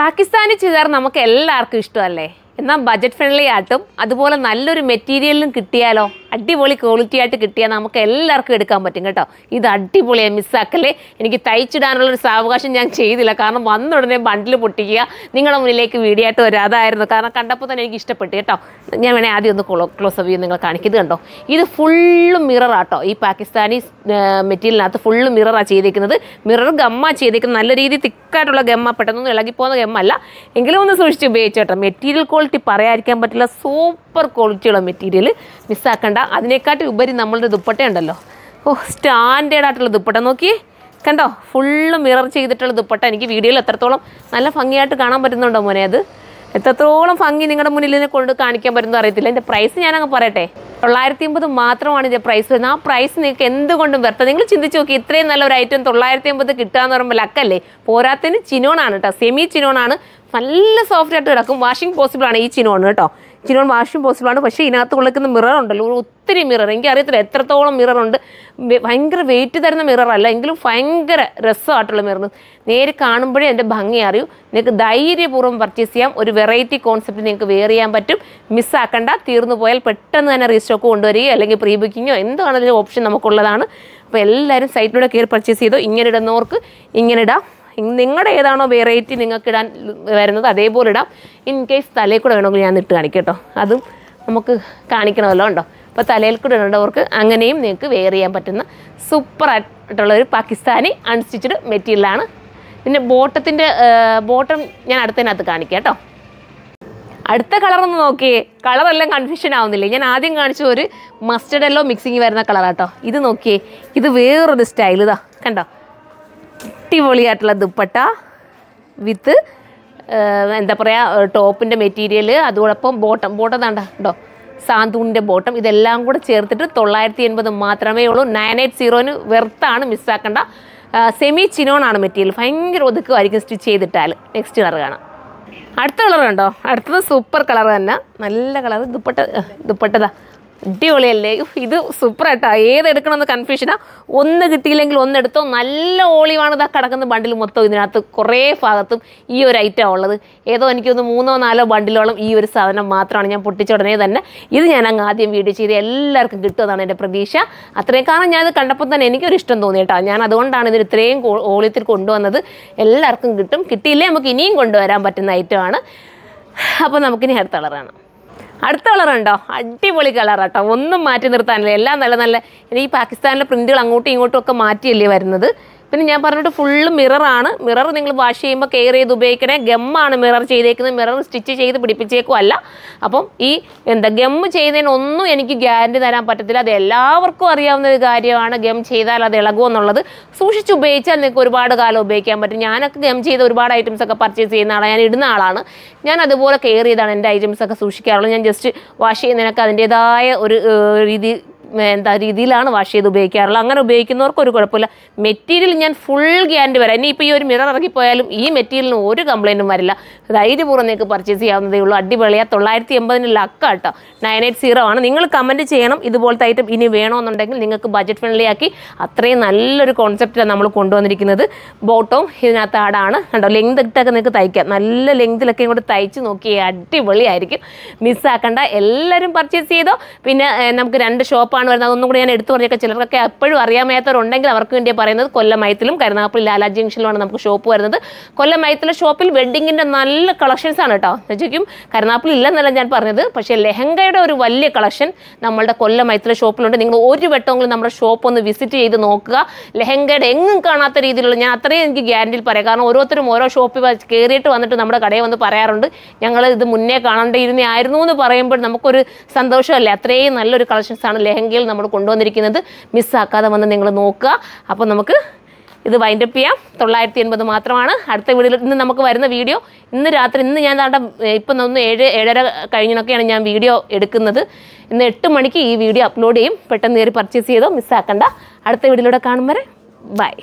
പാകിസ്ഥാനി ചുരിദാർ നമുക്ക് എല്ലാവർക്കും ഇഷ്ടമല്ലേ എന്നാൽ ബജറ്റ് ഫ്രണ്ട്ലി ആയിട്ടും അതുപോലെ നല്ലൊരു മെറ്റീരിയലിനും കിട്ടിയാലോ അടിപൊളി ക്വാളിറ്റി ആയിട്ട് കിട്ടിയാൽ നമുക്ക് എല്ലാവർക്കും എടുക്കാൻ പറ്റും കേട്ടോ ഇത് അടിപൊളിയാണ് മിസ്സാക്കല്ലേ എനിക്ക് തയ്ച്ചിടാനുള്ള ഒരു സാവകാശം ഞാൻ ചെയ്തില്ല കാരണം വന്ന ഉടനെ ബണ്ടിൽ പൊട്ടിക്കുക നിങ്ങളുടെ മുന്നിലേക്ക് വീഡിയോ ആയിട്ട് വരാം അതായിരുന്നു കാരണം കണ്ടപ്പോൾ തന്നെ എനിക്ക് ഇഷ്ടപ്പെട്ടു കേട്ടോ ഞാൻ വേണേൽ ആദ്യം ഒന്ന് ക്ലോസ് അപ്പ് ചെയ്യും നിങ്ങൾ കാണിക്കുന്നത് കണ്ടോ ഇത് ഫുള്ളും മിററാട്ടോ ഈ പാകിസ്ഥാനി മെറ്റീരിയലിനകത്ത് ഫുള്ള് മിററാണ് ചെയ്തിരിക്കുന്നത് മിറർ ഗമ്മ ചെയ്തിരിക്കുന്നത് നല്ല രീതിയിൽ തിക്കായിട്ടുള്ള ഗമ്മ പെട്ടെന്നൊന്നും ഇളകിപ്പോകുന്ന അല്ല എങ്കിലും ഒന്ന് സൂക്ഷിച്ച് കേട്ടോ മെറ്റീരിയൽ ക്വാളിറ്റി പറയാതിരിക്കാൻ പറ്റില്ല സൂപ്പർ സൂപ്പർ ക്വാളിറ്റിയുള്ള മെറ്റീരിയൽ മിസ്സാക്കണ്ട അതിനെക്കാട്ടി ഉപരി നമ്മളുടെ ദുപ്പട്ട ഉണ്ടല്ലോ ഓ സ്റ്റാൻഡേർഡ് ആയിട്ടുള്ള ദുപ്പട്ട നോക്കിയേ കണ്ടോ ഫുള്ള് മിറർ ചെയ്തിട്ടുള്ള ദുപ്പട്ട എനിക്ക് വീഡിയോയിൽ എത്രത്തോളം നല്ല ഭംഗിയായിട്ട് കാണാൻ പറ്റുന്നുണ്ടോ മോനെ അത് എത്രത്തോളം ഭംഗി നിങ്ങളുടെ മുന്നിൽ ഇതിനെ കൊണ്ട് കാണിക്കാൻ പറ്റുന്നത് അറിയത്തില്ല എൻ്റെ പ്രൈസ് ഞാനങ്ങ് പറയട്ടെ തൊള്ളായിരത്തി അമ്പത് മാത്രമാണ് ഇതിൻ്റെ പ്രൈസ് വരുന്നത് ആ പ്രൈസ് നിങ്ങൾക്ക് എന്തുകൊണ്ടും വെറുതെ നിങ്ങൾ ചിന്തിച്ച് നോക്കി ഇത്രയും നല്ല ഒരു ഐറ്റം തൊള്ളായിരത്തി അമ്പത് കിട്ടുകയെന്ന് പറയുമ്പോൾ ലക്കല്ലേ പോരാത്തതിന് ചിനോണാണ് കേട്ടോ സെമി ചിനോണാണ് നല്ല സോഫ്റ്റ് ആയിട്ട് കിടക്കും വാഷിംഗ് പോസിബിൾ ആണ് ഈ ചിനോണ് കേട്ടോ ചിനോൺ വാഷും പോസിബിളാണ് പക്ഷേ ഇതിനകത്ത് കൊള്ളിക്കുന്ന മിറർ ഉണ്ടല്ലോ ഒത്തിരി മിറർ എനിക്കറിയത്തില്ല എത്രത്തോളം മിറർ ഉണ്ട് ഭയങ്കര വെയിറ്റ് തരുന്ന മിററല്ല എങ്കിലും ഭയങ്കര രസമായിട്ടുള്ള മിറർ നേരെ കാണുമ്പോഴേ എൻ്റെ ഭംഗി അറിയൂ നിങ്ങൾക്ക് ധൈര്യപൂർവ്വം പർച്ചേസ് ചെയ്യാം ഒരു വെറൈറ്റി കോൺസെപ്റ്റ് നിങ്ങൾക്ക് വെയർ ചെയ്യാൻ പറ്റും മിസ്സാക്കണ്ട തീർന്നു പോയാൽ പെട്ടെന്ന് തന്നെ റീസ്റ്റോക്ക് കൊണ്ടുവരിക അല്ലെങ്കിൽ പ്രീ ബുക്കിങ്ങോ എന്താണെങ്കിലും ഓപ്ഷൻ നമുക്കുള്ളതാണ് അപ്പോൾ എല്ലാവരും സൈറ്റിലൂടെ കയറി പർച്ചേസ് ചെയ്തോ ഇങ്ങനെ ഇടുന്നവർക്ക് ഇങ്ങനെ ഇടാം നിങ്ങളുടെ ഏതാണോ വെറൈറ്റി നിങ്ങൾക്ക് ഇടാൻ വരുന്നത് അതേപോലെ ഇടാം ഇൻ കേസ് തലയിൽ കൂടെ വേണമെങ്കിൽ ഞാൻ ഇട്ട് കാണിക്കട്ടോ കേട്ടോ അതും നമുക്ക് കാണിക്കണമല്ലോ ഉണ്ടോ അപ്പോൾ തലയിൽ കൂടെ ഇടേണ്ടവർക്ക് അങ്ങനെയും നിങ്ങൾക്ക് വെയർ ചെയ്യാൻ പറ്റുന്ന സൂപ്പർ ആയിട്ടുള്ളൊരു ഒരു പാകിസ്ഥാനി അൺസ്റ്റിച്ചഡ് മെറ്റീരിയലാണ് പിന്നെ ബോട്ടത്തിൻ്റെ ബോട്ടം ഞാൻ അടുത്തതിനകത്ത് കാണിക്കാം കേട്ടോ അടുത്ത കളർ ഒന്ന് നോക്കിയേ കളറെല്ലാം കൺഫ്യൂഷൻ ആവുന്നില്ലേ ഞാൻ ആദ്യം കാണിച്ച ഒരു മസ്റ്റർഡ് എല്ലോ മിക്സിങ് വരുന്ന കളറാട്ടോ ഇത് നോക്കിയേ ഇത് വേറൊരു സ്റ്റൈൽ ഇതാ കണ്ടോ അടിപൊളിയായിട്ടുള്ള ദുപ്പട്ട വിത്ത് എന്താ പറയുക ടോപ്പിൻ്റെ മെറ്റീരിയൽ അതോടൊപ്പം ബോട്ടം ബോട്ടം താണ്ട കേട്ടോ സാന്തൂണിൻ്റെ ബോട്ടം ഇതെല്ലാം കൂടെ ചേർത്തിട്ട് തൊള്ളായിരത്തി എൺപത് മാത്രമേ ഉള്ളൂ നയൻ എയ്റ്റ് സീറോന് വെർത്താണ് മിസ്സാക്കേണ്ട സെമി ചിനോണാണ് മെറ്റീരിയൽ ഭയങ്കര ഒതുക്കുമായിരിക്കും സ്റ്റിച്ച് ചെയ്തിട്ടാൽ നെക്സ്റ്റ് കളർ കാണാം അടുത്ത കളർ കണ്ടോ അടുത്തത് സൂപ്പർ കളർ തന്നെ നല്ല കളർ ദുപ്പട്ട ദുപ്പട്ടതാ അടിപൊളിയല്ലേ ഇത് സൂപ്പർ ആയിട്ടാ ഏതെടുക്കണമെന്ന് കൺഫ്യൂഷനാ ഒന്ന് കിട്ടിയില്ലെങ്കിൽ ഒന്നെടുത്തോ നല്ല ഓളിവാണ് ഇതാ കിടക്കുന്ന ബണ്ടിൽ മൊത്തം ഇതിനകത്ത് കുറേ ഭാഗത്തും ഈ ഒരു ഐറ്റം ഉള്ളത് ഏതോ എനിക്കൊന്ന് മൂന്നോ നാലോ ബണ്ടിലോളം ഈ ഒരു സാധനം മാത്രമാണ് ഞാൻ പൊട്ടിച്ചുടനെ തന്നെ ഇത് ഞാൻ അങ്ങ് ആദ്യം വീഡിയോ ചെയ്ത് എല്ലാവർക്കും കിട്ടുമെന്നാണ് എൻ്റെ പ്രതീക്ഷ അത്രയും കാരണം ഞാനത് കണ്ടപ്പോൾ തന്നെ എനിക്കൊരു ഇഷ്ടം തോന്നി കേട്ടോ ഞാൻ അതുകൊണ്ടാണ് ഇതിന് ഇത്രയും ഓളിയത്തിൽ കൊണ്ടുവന്നത് എല്ലാവർക്കും കിട്ടും കിട്ടിയില്ലേ നമുക്ക് ഇനിയും കൊണ്ടുവരാൻ പറ്റുന്ന ഐറ്റമാണ് അപ്പോൾ നമുക്കിനി ഹെയർ കളറാണ് അടുത്ത കളറുണ്ടോ അടിപൊളി കളറാട്ടോ ഒന്നും മാറ്റി നിർത്താനില്ല എല്ലാം നല്ല നല്ല ഈ പാകിസ്ഥാനിലെ പ്രിന്റുകൾ അങ്ങോട്ടും ഇങ്ങോട്ടും ഒക്കെ മാറ്റിയല്ലേ വരുന്നത് പിന്നെ ഞാൻ പറഞ്ഞിട്ട് ഫുള്ള് മിററാണ് മിറർ നിങ്ങൾ വാഷ് ചെയ്യുമ്പോൾ കെയർ ചെയ്ത് ഉപയോഗിക്കണേ ഗമ്മാണ് മിറർ ചെയ്തേക്കുന്നത് മിറർ സ്റ്റിച്ച് ചെയ്ത് പിടിപ്പിച്ചേക്കും അല്ല അപ്പം ഈ എന്താ ഗം ചെയ്യുന്നതിന് ഒന്നും എനിക്ക് ഗ്യാരണ്ടി തരാൻ പറ്റത്തില്ല അത് എല്ലാവർക്കും അറിയാവുന്ന ഒരു കാര്യമാണ് ഗം ചെയ്താൽ അത് ഇളകും എന്നുള്ളത് സൂക്ഷിച്ച് ഉപയോഗിച്ചാൽ നിങ്ങൾക്ക് ഒരുപാട് കാലം ഉപയോഗിക്കാൻ പറ്റും ഞാനൊക്കെ ഗം ചെയ്ത് ഒരുപാട് ഐറ്റംസ് ഒക്കെ പർച്ചേസ് ചെയ്യുന്ന ആളാണ് ഞാൻ ഇടുന്ന ആളാണ് ഞാൻ അതുപോലെ കെയർ ചെയ്താണ് എൻ്റെ ഐറ്റംസ് ഒക്കെ സൂക്ഷിക്കാറുള്ളത് ഞാൻ ജസ്റ്റ് വാഷ് ചെയ്യുന്നതിനൊക്കെ അതിൻ്റെതായ ഒരു രീതി എന്താ രീതിയിലാണ് വാഷ് ചെയ്ത് ഉപയോഗിക്കാറുള്ളത് അങ്ങനെ ഉപയോഗിക്കുന്നവർക്ക് ഒരു കുഴപ്പമില്ല മെറ്റീരിയൽ ഞാൻ ഫുൾ ഗ്യാരണ്ടി വരാം ഇനിയിപ്പോൾ ഈ ഒരു മിറർ ഇറങ്ങിപ്പോയാലും ഈ മെറ്റീരിയലിന് ഒരു കംപ്ലൈൻറ്റും വരില്ല ധൈര്യപൂർവ്വം നിങ്ങൾക്ക് പർച്ചേസ് ചെയ്യാവുന്നതേ ഉള്ളൂ അടിപൊളിയാണ് തൊള്ളായിരത്തി എൺപതിന് ലക്കാട്ടോ നയൻ എയ്റ്റ് സീറോ ആണ് നിങ്ങൾ കമൻറ്റ് ചെയ്യണം ഇതുപോലത്തെ ഐറ്റം ഇനി വേണമെന്നുണ്ടെങ്കിൽ നിങ്ങൾക്ക് ബജറ്റ് ഫ്രണ്ട്ലി ആക്കി അത്രയും നല്ലൊരു കോൺസെപ്റ്റാണ് നമ്മൾ കൊണ്ടുവന്നിരിക്കുന്നത് ബോട്ടവും ഇതിനകത്ത് ആടാണ് കണ്ടോ ലെങ്ത് ഇട്ടൊക്കെ നിങ്ങൾക്ക് തയ്ക്കാം നല്ല ലെങ്തിലൊക്കെ ഇങ്ങോട്ട് തയ്ച്ച് നോക്കി അടിപൊളിയായിരിക്കും മിസ്സാക്കണ്ട എല്ലാവരും പർച്ചേസ് ചെയ്തോ പിന്നെ നമുക്ക് രണ്ട് ഷോപ്പാണ് കുറവാണ് വരുന്നത് അതൊന്നും കൂടി ഞാൻ എടുത്തു പറഞ്ഞൊക്കെ ചിലർക്കൊക്കെ എപ്പോഴും അറിയാമേത്തവരുണ്ടെങ്കിൽ അവർക്ക് വേണ്ടി പറയുന്നത് കൊല്ലമയത്തിലും കരുനാഗപ്പള്ളി ലാലാ ജംഗ്ഷനിലുമാണ് നമുക്ക് ഷോപ്പ് വരുന്നത് കൊല്ലമയത്തിലെ ഷോപ്പിൽ വെഡിങ്ങിൻ്റെ നല്ല കളക്ഷൻസ് ആണ് കേട്ടോ ശരിക്കും കരുനാഗപ്പള്ളി ഇല്ലെന്നല്ല ഞാൻ പറഞ്ഞത് പക്ഷേ ലെഹങ്കയുടെ ഒരു വലിയ കളക്ഷൻ നമ്മളുടെ കൊല്ലമയത്തിലെ ഷോപ്പിലുണ്ട് നിങ്ങൾ ഒരു വട്ടമെങ്കിലും നമ്മുടെ ഷോപ്പ് ഒന്ന് വിസിറ്റ് ചെയ്ത് നോക്കുക ലെഹങ്കയുടെ എങ്ങും കാണാത്ത രീതിയിലുള്ള ഞാൻ അത്രയും എനിക്ക് ഗ്യാരണ്ടിയിൽ പറയാം കാരണം ഓരോരുത്തരും ഓരോ ഷോപ്പിൽ കയറിയിട്ട് വന്നിട്ട് നമ്മുടെ കടയിൽ വന്ന് പറയാറുണ്ട് ഞങ്ങൾ ഇത് മുന്നേ കാണേണ്ടിയിരുന്നേ ആയിരുന്നു എന്ന് പറയുമ്പോൾ നമുക്കൊരു സന്തോഷമല്ലേ അത്രയും നല്ലൊരു കളക്ഷൻസ് ആണ് ലെഹങ്ക ഉണ്ടെങ്കിൽ നമ്മൾ കൊണ്ടുവന്നിരിക്കുന്നത് മിസ്സാക്കാതെ വന്ന് നിങ്ങൾ നോക്കുക അപ്പോൾ നമുക്ക് ഇത് വൈൻഡ് അപ്പ് ചെയ്യാം തൊള്ളായിരത്തി എൺപത് മാത്രമാണ് അടുത്ത വീഡിയോ ഇന്ന് നമുക്ക് വരുന്ന വീഡിയോ ഇന്ന് രാത്രി ഇന്ന് ഞാൻ താണ്ട ഇപ്പം ഒന്ന് ഏഴ് ഏഴര കഴിഞ്ഞൊക്കെയാണ് ഞാൻ വീഡിയോ എടുക്കുന്നത് ഇന്ന് എട്ട് മണിക്ക് ഈ വീഡിയോ അപ്ലോഡ് ചെയ്യും പെട്ടെന്ന് കയറി പർച്ചേസ് ചെയ്തോ മിസ്സാക്കണ്ട അടുത്ത വീഡിയോയിലൂടെ കാണും വരെ ബൈ